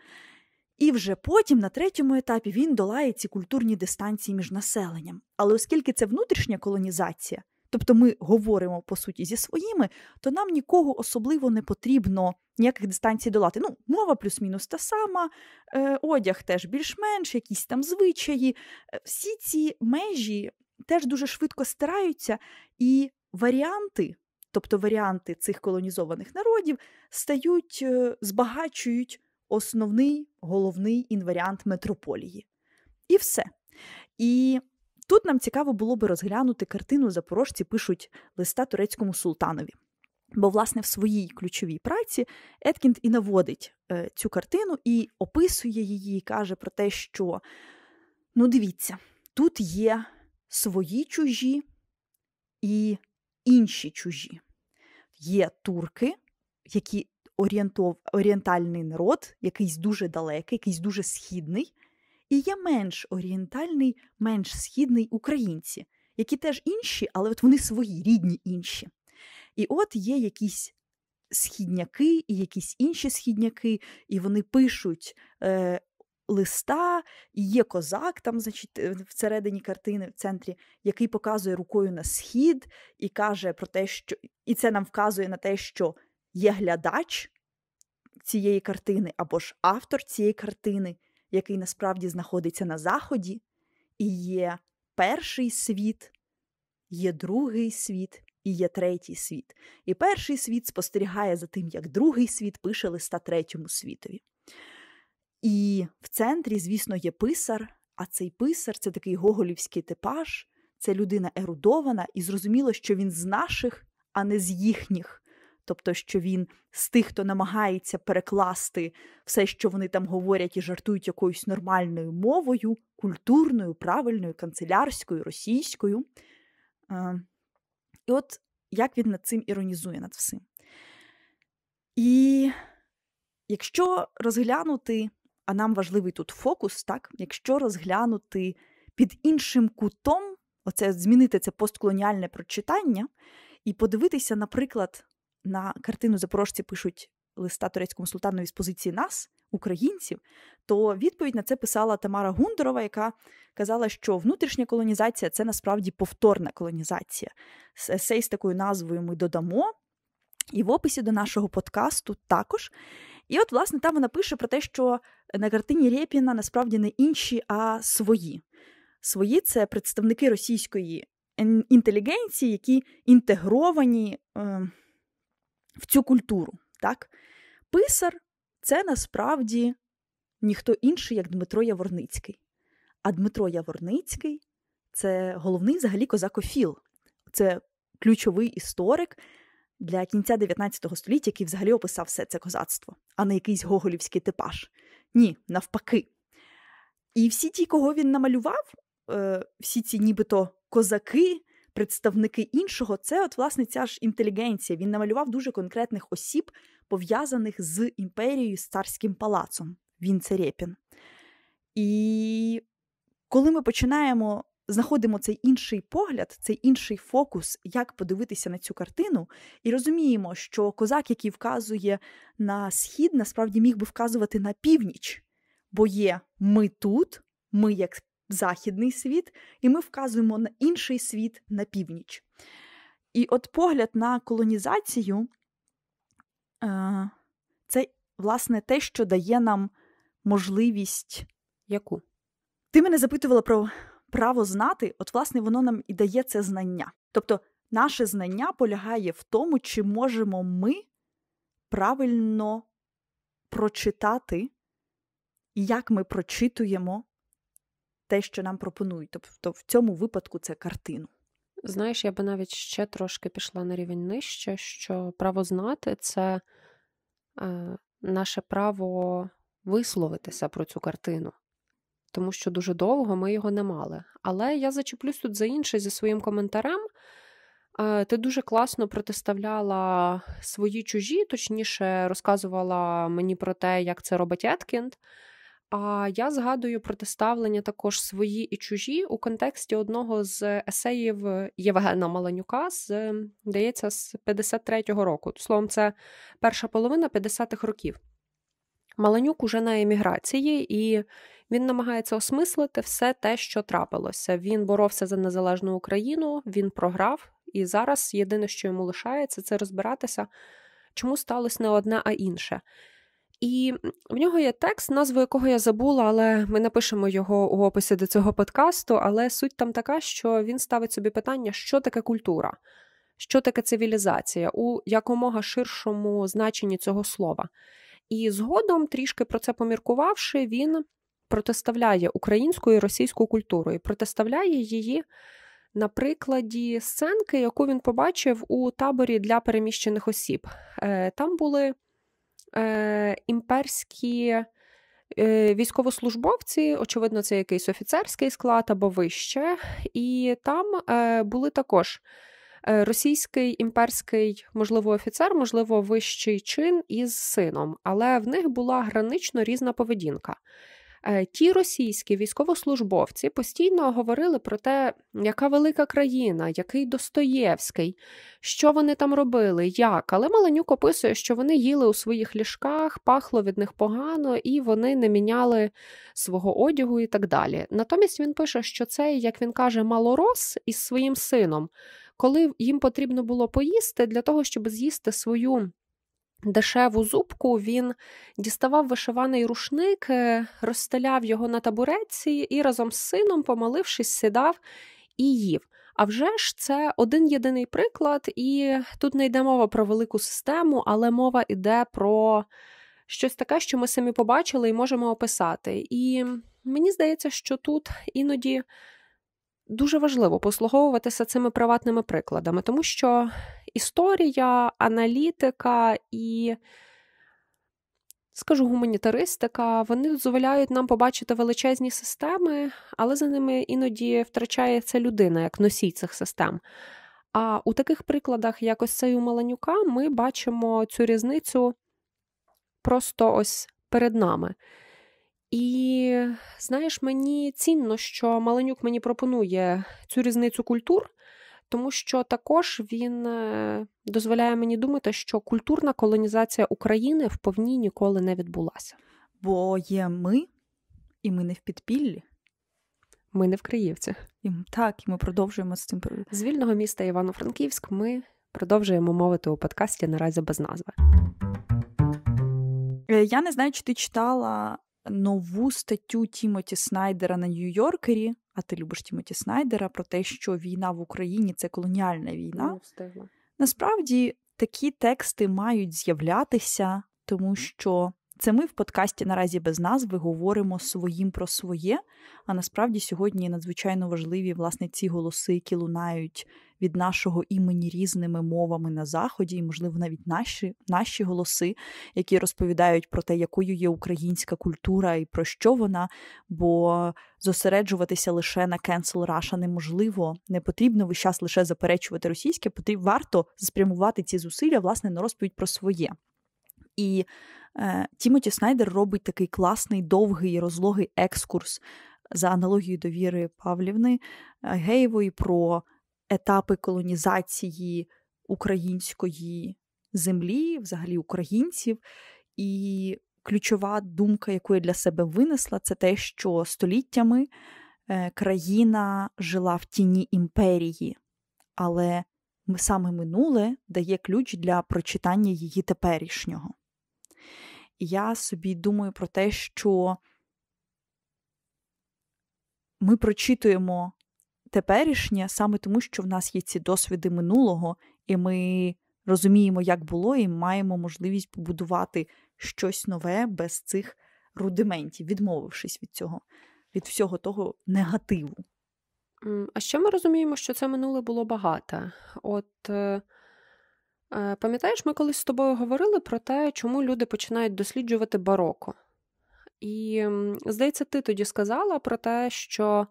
Speaker 1: І вже потім, на третьому етапі, він долає ці культурні дистанції між населенням. Але оскільки це внутрішня колонізація, тобто ми говоримо по суті зі своїми, то нам нікого особливо не потрібно ніяких дистанцій долати. Ну, мова плюс-мінус та сама, е, одяг теж більш-менш, якісь там звичаї. Е, всі ці межі теж дуже швидко стираються, і варіанти, тобто варіанти цих колонізованих народів, стають, е, збагачують основний головний інваріант метрополії. І все. І тут нам цікаво було би розглянути картину запорожці пишуть листа турецькому султанові. Бо, власне, в своїй ключовій праці Еткінд і наводить е, цю картину і описує її, і каже про те, що ну, дивіться, тут є свої чужі і інші чужі. Є турки, які орієнтов... орієнтальний народ, якийсь дуже далекий, якийсь дуже східний, і є менш орієнтальний, менш східний українці, які теж інші, але от вони свої, рідні інші. І от є якісь східняки, і якісь інші східняки, і вони пишуть. Е... Листа, і є козак, там, значить, е, всередині картини, в центрі, який показує рукою на схід і каже про те, що і це нам вказує на те, що є глядач цієї картини, або ж автор цієї картини, який насправді знаходиться на Заході, і є перший світ, є другий світ. І є третій світ. І перший світ спостерігає за тим, як другий світ пише листа третьому світові. І в центрі, звісно, є писар, а цей писар це такий гоголівський типаж, це людина ерудована, і зрозуміло, що він з наших, а не з їхніх тобто, що він з тих, хто намагається перекласти все, що вони там говорять і жартують якоюсь нормальною мовою, культурною, правильною, канцелярською, російською. І от як він над цим іронізує над всім. І якщо розглянути, а нам важливий тут фокус, так, якщо розглянути під іншим кутом, оце змінити це постколоніальне прочитання, і подивитися, наприклад, на картину запорожці пишуть листа турецькому султанові з позиції нас, українців, то відповідь на це писала Тамара Гундорова, яка казала, що внутрішня колонізація це насправді повторна колонізація. Сей, з такою назвою ми додамо. І в описі до нашого подкасту також. І от, власне, там вона пише про те, що на картині Рєпіна насправді не інші, а свої. Свої це представники російської інтелігенції, які інтегровані. Е- в цю культуру. Так? Писар це насправді ніхто інший, як Дмитро Яворницький. А Дмитро Яворницький це головний взагалі козакофіл. Це ключовий історик для кінця 19 століття, який взагалі описав все це козацтво, а не якийсь гоголівський типаж. Ні, навпаки. І всі ті, кого він намалював, е, всі ці нібито козаки, представники іншого, це от власне ця ж інтелігенція. Він намалював дуже конкретних осіб, пов'язаних з імперією, з царським палацом. Він Церепін. І коли ми починаємо. Знаходимо цей інший погляд, цей інший фокус, як подивитися на цю картину, і розуміємо, що козак, який вказує на схід, насправді міг би вказувати на північ, бо є ми тут, ми як західний світ, і ми вказуємо на інший світ на північ. І от погляд на колонізацію е, це, власне, те, що дає нам можливість. Яку? Ти мене запитувала про право знати, от, власне, воно нам і дає це знання. Тобто, наше знання полягає в тому, чи можемо ми правильно прочитати, як ми прочитуємо те, що нам пропонують. Тобто в цьому випадку це картину. Знаєш, я би навіть ще
Speaker 2: трошки пішла на рівень нижче, що право знати це е, наше право висловитися про цю картину, тому що дуже довго ми його не мали. Але я зачеплюсь тут за інше зі своїм коментарем. Е, ти дуже класно протиставляла свої чужі, точніше, розказувала мені про те, як це робить Еткінд. А я згадую протиставлення також свої і чужі у контексті одного з есеїв Євгена Маланюка з здається, з 53-го року. Словом, це перша половина 50-х років. Маланюк уже на еміграції, і він намагається осмислити все те, що трапилося. Він боровся за незалежну Україну, він програв, і зараз єдине, що йому лишається, це розбиратися, чому сталося не одне, а інше. І в нього є текст, назву якого я забула, але ми напишемо його у описі до цього подкасту. Але суть там така, що він ставить собі питання, що таке культура, що таке цивілізація у якомога ширшому значенні цього слова. І згодом, трішки про це поміркувавши, він протиставляє українську і російську культуру і протиставляє її. На прикладі сценки, яку він побачив у таборі для переміщених осіб, е, там були е, імперські е, військовослужбовці, очевидно, це якийсь офіцерський склад або вище, і там е, були також. Е, російський імперський, можливо, офіцер, можливо, вищий чин із сином, але в них була гранично різна поведінка. Е, ті російські військовослужбовці постійно говорили про те, яка велика країна, який Достоєвський, що вони там робили, як. Але Маланюк описує, що вони їли у своїх ліжках, пахло від них погано, і вони не міняли свого одягу і так далі. Натомість він пише, що цей, як він каже, малорос із своїм сином, коли їм потрібно було поїсти для того, щоб з'їсти свою дешеву зубку, він діставав вишиваний рушник, е, розстеляв його на табуреці і разом з сином, помолившись, сідав і їв. А вже ж це один єдиний приклад, і тут не йде мова про велику систему, але мова йде про щось таке, що ми самі побачили і можемо описати. І мені здається, що тут іноді дуже важливо послуговуватися цими приватними прикладами, тому що історія, аналітика і. Скажу гуманітаристика, вони дозволяють нам побачити величезні системи, але за ними іноді втрачається людина як носій цих систем. А у таких прикладах, як ось цей у Маланюка, ми бачимо цю різницю просто ось перед нами. І знаєш, мені цінно, що Маленюк мені пропонує цю різницю культур, тому що також він е, дозволяє мені думати, що культурна колонізація України вповні
Speaker 1: ніколи не відбулася. Бо є ми, і ми не в підпіллі. Ми не в Криївці. І, Так, і ми продовжуємо з цим
Speaker 2: З вільного міста Івано-Франківськ. Ми продовжуємо мовити у подкасті наразі без назви.
Speaker 1: Е, я не знаю, чи ти читала нову статтю Тімоті Снайдера на Нью-Йоркері. А ти любиш Тімоті Снайдера про те, що війна в Україні це колоніальна війна. Не ну, Насправді такі тексти мають з'являтися, тому що це ми в подкасті наразі без назви говоримо своїм про своє. А насправді сьогодні надзвичайно важливі власне ці голоси, які лунають від нашого імені різними мовами на заході, і, можливо, навіть наші наші голоси, які розповідають про те, якою є українська культура і про що вона. Бо зосереджуватися лише на cancel Russia неможливо, не потрібно весь час лише заперечувати російське, потрібно варто спрямувати ці зусилля власне на розповідь про своє. І Е, Тімоті Снайдер робить такий класний, довгий і розлогий екскурс за аналогією довіри Павлівни е, Геєвої про етапи колонізації української землі, взагалі українців. І ключова думка, яку я для себе винесла, це те, що століттями е, країна жила в тіні імперії, але саме минуле дає ключ для прочитання її теперішнього я собі думаю про те, що ми прочитуємо теперішнє саме тому, що в нас є ці досвіди минулого, і ми розуміємо, як було, і маємо можливість побудувати щось нове без цих рудиментів, відмовившись від цього, від всього того негативу. А ще ми розуміємо, що це минуле було багато. От.
Speaker 2: Е, Е, пам'ятаєш, ми колись з тобою говорили про те, чому люди починають досліджувати бароко. І, здається, ти тоді сказала про те, що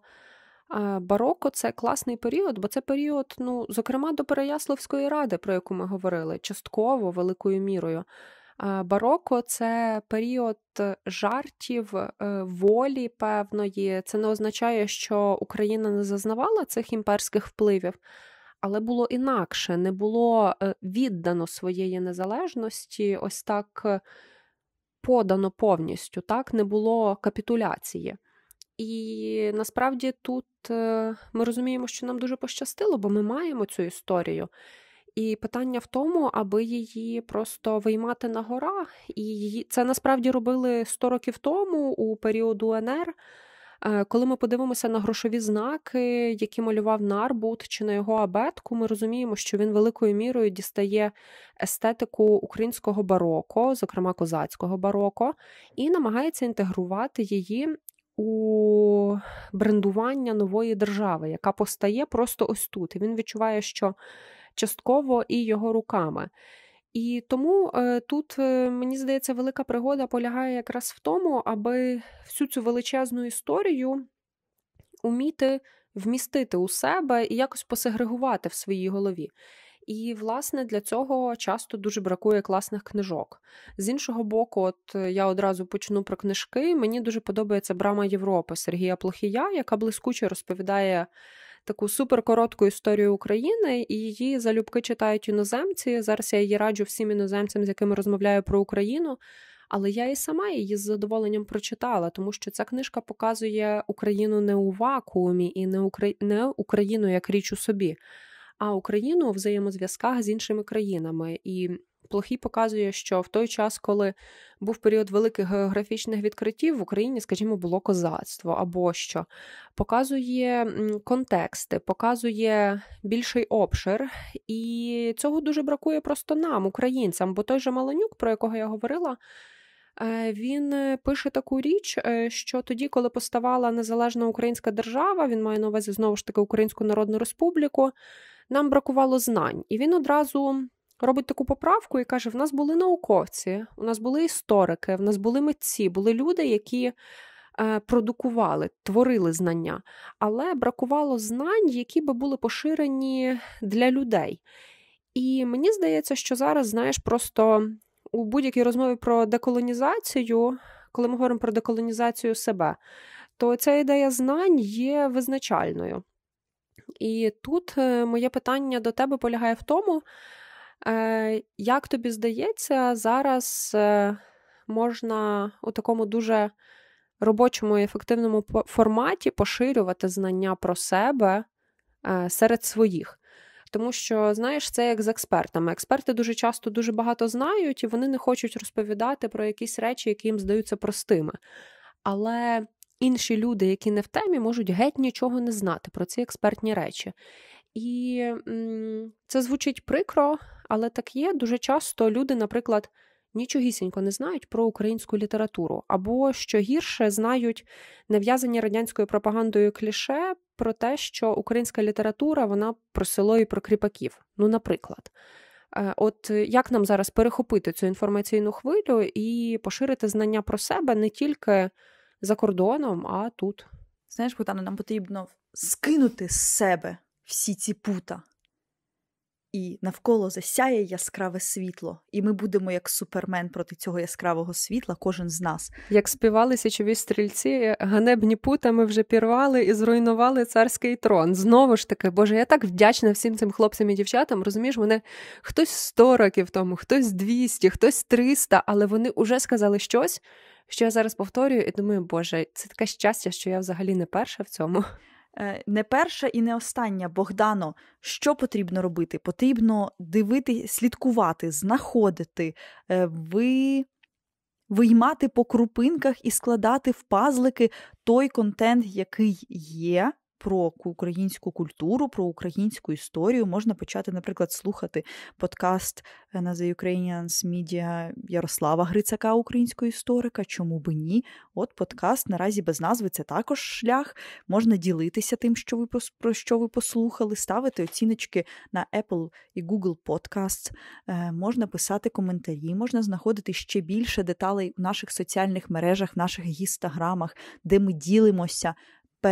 Speaker 2: е, бароко це класний період, бо це період, ну, зокрема, до Переяславської ради, про яку ми говорили, частково великою мірою. Е, бароко це період жартів, волі певної. Це не означає, що Україна не зазнавала цих імперських впливів але було інакше, не було е, віддано своєї незалежності, ось так е, подано повністю, так, не було капітуляції. І насправді тут е, ми розуміємо, що нам дуже пощастило, бо ми маємо цю історію. І питання в тому, аби її просто виймати на гора. І це насправді робили 100 років тому у період УНР. Е, коли ми подивимося на грошові знаки, які малював Нарбут чи на його абетку, ми розуміємо, що він великою мірою дістає естетику українського бароко, зокрема козацького бароко, і намагається інтегрувати її. У брендування нової держави, яка постає просто ось тут. І Він відчуває, що частково і його руками. І тому е, тут е, мені здається, велика пригода полягає якраз в тому, аби всю цю величезну історію уміти вмістити у себе і якось посегрегувати в своїй голові. І, власне, для цього часто дуже бракує класних книжок. З іншого боку, от е, я одразу почну про книжки. Мені дуже подобається Брама Європи Сергія Плохія, яка блискуче розповідає таку суперкоротку історію України, і її залюбки читають іноземці. Зараз я її раджу всім іноземцям, з якими розмовляю про Україну. Але я і сама її з задоволенням прочитала, тому що ця книжка показує Україну не у вакуумі і не Украї... не Україну як річ у собі, а Україну у взаємозв'язках з іншими країнами. І Плохий показує, що в той час, коли був період великих географічних відкриттів в Україні, скажімо, було козацтво або що, показує контексти, показує більший обшир, і цього дуже бракує просто нам, українцям. Бо той же Маланюк, про якого я говорила, е, він е, пише таку річ, е, що тоді, коли поставала незалежна українська держава, він має на увазі знову ж таки Українську Народну Республіку, нам бракувало знань, і він одразу робить таку поправку і каже: в нас були науковці, у нас були історики, в нас були митці, були люди, які. Е, продукували, творили знання, але бракувало знань, які би були поширені для людей. І мені здається, що зараз, знаєш, просто у будь-якій розмові про деколонізацію, коли ми говоримо про деколонізацію себе, то ця ідея знань є визначальною. І тут е, моє питання до тебе полягає в тому, Е, як тобі здається, зараз е, можна у такому дуже робочому і ефективному форматі поширювати знання про себе е, серед своїх? Тому що, знаєш, це як з експертами. Експерти дуже часто дуже багато знають, і вони не хочуть розповідати про якісь речі, які їм здаються простими. Але інші люди, які не в темі, можуть геть нічого не знати про ці експертні речі. І це звучить прикро, але так є. Дуже часто люди, наприклад, нічогісінько не знають про українську літературу, або що гірше знають нав'язані радянською пропагандою кліше про те, що українська література вона про село і про кріпаків. Ну, наприклад. Е, от як нам зараз перехопити цю інформаційну хвилю і поширити знання про себе не тільки за кордоном, а тут? Знаєш, Богдана, нам
Speaker 1: потрібно скинути з себе всі ці пута. І навколо засяє яскраве світло, і ми будемо як супермен проти цього яскравого світла, кожен з нас. Як співали січові стрільці, ганебні пута ми вже пірвали і
Speaker 2: зруйнували царський трон. Знову ж таки, Боже, я так вдячна всім цим хлопцям і дівчатам. Розумієш, вони хтось 100 років тому, хтось 200, хтось 300, але вони вже сказали
Speaker 1: щось, що я зараз повторюю, і думаю, Боже, це таке щастя, що я взагалі не перша в цьому. Е, не перша і не остання, Богдано, що потрібно робити? Потрібно дивити, слідкувати, знаходити, е, ви. виймати по крупинках і складати в пазлики той контент, який є, про українську культуру, про українську історію. Можна почати, наприклад, слухати подкаст э, на The Ukrainians Media Ярослава Грицака, українського історика. Чому би ні? От подкаст наразі без назви це також шлях. Можна ділитися тим, що ви про що ви послухали, ставити оціночки на Apple і Google Podcasts. Е, можна писати коментарі, можна знаходити ще більше деталей у наших соціальних мережах, наших гістаграмах, де ми ділимося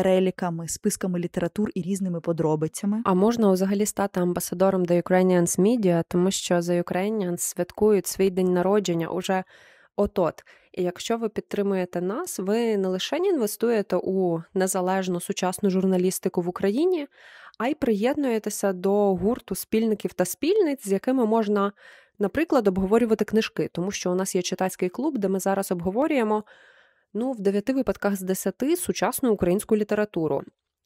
Speaker 1: переліками, списками літератур і різними подробицями.
Speaker 2: А можна взагалі стати амбасадором The Ukrainians Media, тому що The Ukrainians святкують свій день народження уже от-от. І якщо ви підтримуєте нас, ви не лише інвестуєте у незалежну сучасну журналістику в Україні, а й приєднуєтеся до гурту спільників та спільниць, з якими можна, наприклад, обговорювати книжки, тому що у нас є читацький клуб, де ми зараз обговорюємо ну, в дев'яти випадках з десяти сучасну українську літературу.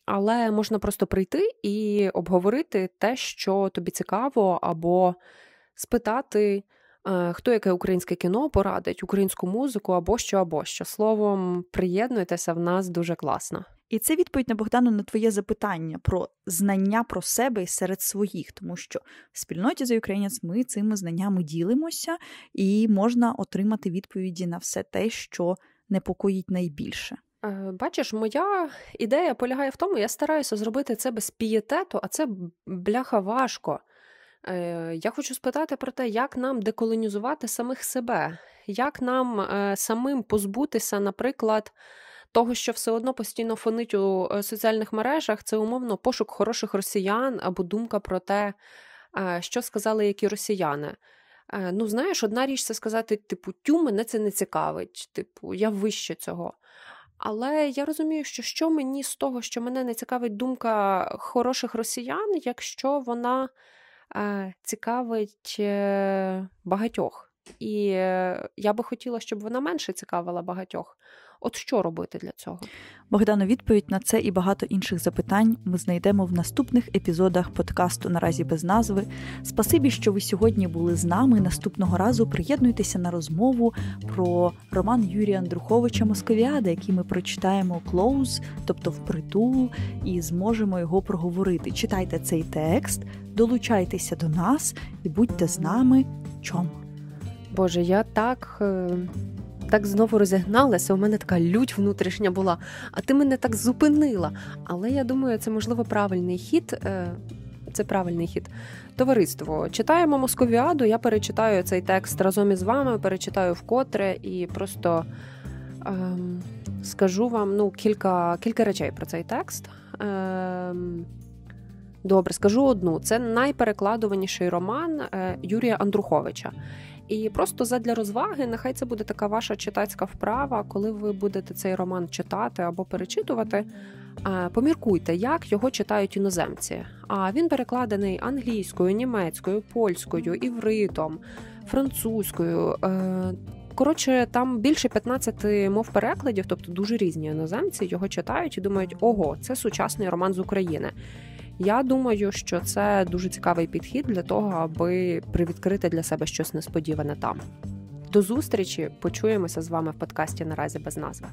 Speaker 2: Але можна просто прийти і обговорити те, що тобі цікаво, або спитати, е, хто яке українське кіно порадить, українську музику або що, або що. Словом, приєднуйтеся в нас дуже класно.
Speaker 1: І це відповідь на Богдану на твоє запитання про знання про себе і серед своїх, тому що в спільноті за українець ми цими знаннями ділимося, і можна отримати відповіді на все те, що непокоїть найбільше? Е,
Speaker 2: бачиш, моя ідея полягає в тому, я стараюся зробити це без пієтету, а це бляха важко. Е, я хочу спитати про те, як нам деколонізувати самих себе, як нам е, самим позбутися, наприклад, того, що все одно постійно фонить у соціальних мережах, це умовно пошук хороших росіян або думка про те, що сказали які росіяни. Е, ну, знаєш, одна річ це сказати, типу, тю, мене це не цікавить, типу, я вище цього. Але я розумію, що що мені з того, що мене не цікавить думка хороших росіян, якщо вона е, цікавить е, багатьох. І е, я би хотіла, щоб вона менше цікавила багатьох. От що робити для цього?
Speaker 1: Богдано, відповідь на це і багато інших запитань ми знайдемо в наступних епізодах подкасту Наразі без назви. Спасибі, що ви сьогодні були з нами. Наступного разу приєднуйтеся на розмову про роман Юрія Андруховича Московіада, який ми прочитаємо «Клоуз», тобто впритул, і зможемо його проговорити. Читайте цей текст, долучайтеся до нас і будьте з нами. Чом? Боже, я так. Е,
Speaker 2: так знову розігналася, у мене така лють внутрішня була, а ти мене так зупинила. Але я думаю, це можливо правильний хід. Е, це правильний хід. Товариство. Читаємо Московіаду, я перечитаю цей текст разом із вами, перечитаю вкотре і просто ем, скажу вам ну, кілька кілька речей про цей текст. Ем, Добре, скажу одну. Це найперекладуваніший роман е, Юрія Андруховича. І просто задля розваги, нехай це буде така ваша читацька вправа, коли ви будете цей роман читати або перечитувати. Е, поміркуйте, як його читають іноземці. А він перекладений англійською, німецькою, польською, івритом, французькою. Е, коротше, там більше 15 мов перекладів, тобто дуже різні іноземці його читають і думають, ого, це сучасний роман з України. Я думаю, що це дуже цікавий підхід для того, аби привідкрити для себе щось несподіване там. До зустрічі почуємося з вами в подкасті наразі без назви.